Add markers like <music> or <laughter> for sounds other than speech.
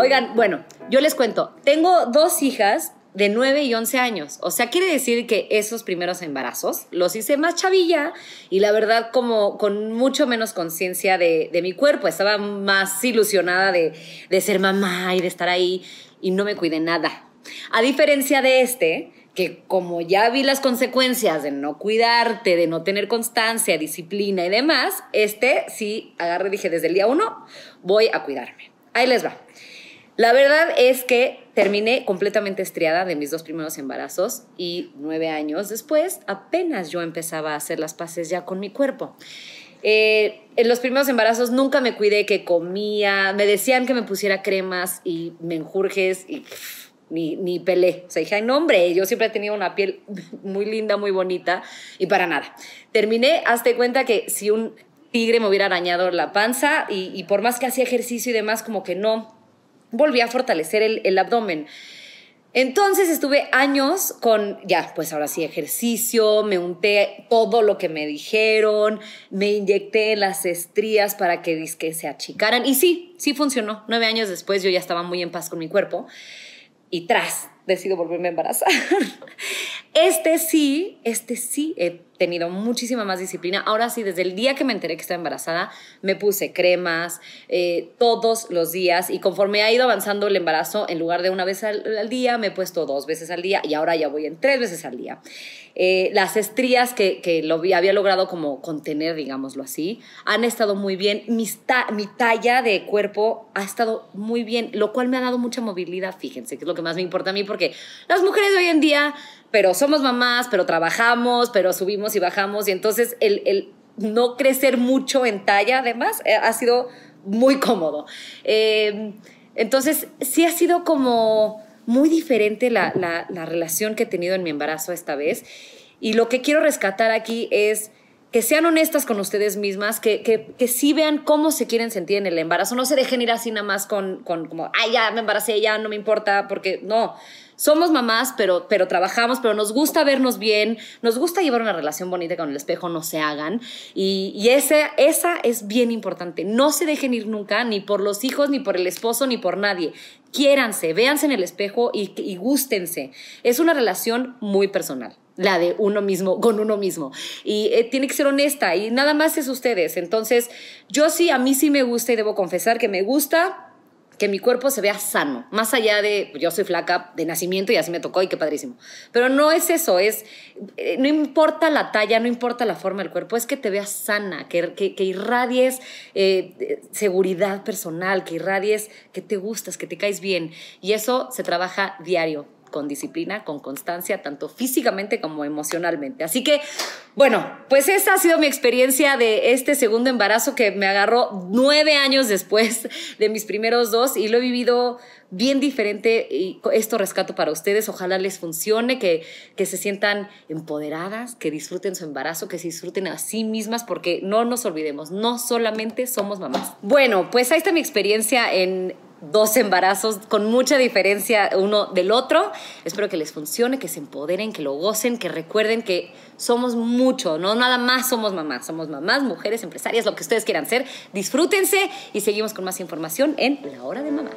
Oigan, bueno, yo les cuento, tengo dos hijas de 9 y 11 años. O sea, quiere decir que esos primeros embarazos los hice más chavilla y la verdad como con mucho menos conciencia de, mi cuerpo. Estaba más ilusionada de, ser mamá y de estar ahí y no me cuidé nada. A diferencia de este, que como ya vi las consecuencias de no cuidarte, de no tener constancia, disciplina y demás, este sí agarré, dije desde el día uno, voy a cuidarme. Ahí les va. La verdad es que terminé completamente estriada de mis dos primeros embarazos y nueve años después apenas yo empezaba a hacer las paces ya con mi cuerpo. Eh, en los primeros embarazos nunca me cuidé que comía, me decían que me pusiera cremas y menjurjes y ni, ni pelé. O sea, dije, no hombre, yo siempre he tenido una piel <laughs> muy linda, muy bonita y para nada. Terminé, hazte cuenta que si un tigre me hubiera arañado la panza y, y por más que hacía ejercicio y demás, como que no, volví a fortalecer el, abdomen. Entonces estuve años con, ya, pues ahora sí, ejercicio, me unté todo lo que me dijeron, me inyecté las estrías para que, disque se achicaran. Y sí, sí funcionó. Nueve años después yo ya estaba muy en paz con mi cuerpo. Y tras, decido volverme a embarazar. <laughs> Este sí, este sí, tenido muchísima más disciplina. Ahora sí, desde el día que me enteré que estaba embarazada, me puse cremas eh, todos los días y conforme ha ido avanzando el embarazo, en lugar de una vez al, día, me he puesto dos veces al día y ahora ya voy en tres veces al día. Eh, las estrías que, que lo había logrado como contener, digámoslo así, han estado muy bien. Mi, mi talla de cuerpo ha estado muy bien, lo cual me ha dado mucha movilidad, fíjense, que es lo que más me importa a mí, porque las mujeres de hoy en día, pero somos mamás, pero trabajamos, pero subimos y bajamos y entonces el, no crecer mucho en talla además eh, ha sido muy cómodo. Em, entonces sí ha sido como muy diferente la, la relación que he tenido en mi embarazo esta vez y lo que quiero rescatar aquí es que sean honestas con ustedes mismas, que, que, sí vean cómo se quieren sentir en el embarazo. No se dejen ir así nada más con, como, ay, ya me embaracé, ya no me importa, porque no. Somos mamás, pero, pero trabajamos, pero nos gusta vernos bien, nos gusta llevar una relación bonita con el espejo, no se hagan. Y, y esa, es bien importante. No se dejen ir nunca, ni por los hijos, ni por el esposo, ni por nadie. Quiéranse, véanse en el espejo y, y gústense. Es una relación muy personal la de uno mismo, con uno mismo. Y eh, tiene que ser honesta y nada más es ustedes. Entonces, yo sí, a mí sí me gusta y debo confesar que me gusta que mi cuerpo se vea sano, más allá de pues, yo soy flaca de nacimiento y así me tocó y qué padrísimo. Pero no es eso, es eh, no importa la talla, no importa la forma del cuerpo, es que te veas sana, que, que, irradies eh, seguridad personal, que irradies que te gustas, que te caes bien. Y eso se trabaja diario con disciplina, con constancia, tanto físicamente como emocionalmente. Así que, bueno, pues esta ha sido mi experiencia de este segundo embarazo que me agarró nueve años después de mis primeros dos y lo he vivido bien diferente y esto rescato para ustedes. Ojalá les funcione, que, que se sientan empoderadas, que disfruten su embarazo, que se disfruten a sí mismas, porque no nos olvidemos, no solamente somos mamás. Bueno, pues ahí está mi experiencia en dos embarazos con mucha diferencia uno del otro. Espero que les funcione, que se empoderen, que lo gocen, que recuerden que somos mucho, no nada más somos mamás, somos mamás, mujeres, empresarias, lo que ustedes quieran ser. Disfrútense y seguimos con más información en La Hora de Mamá.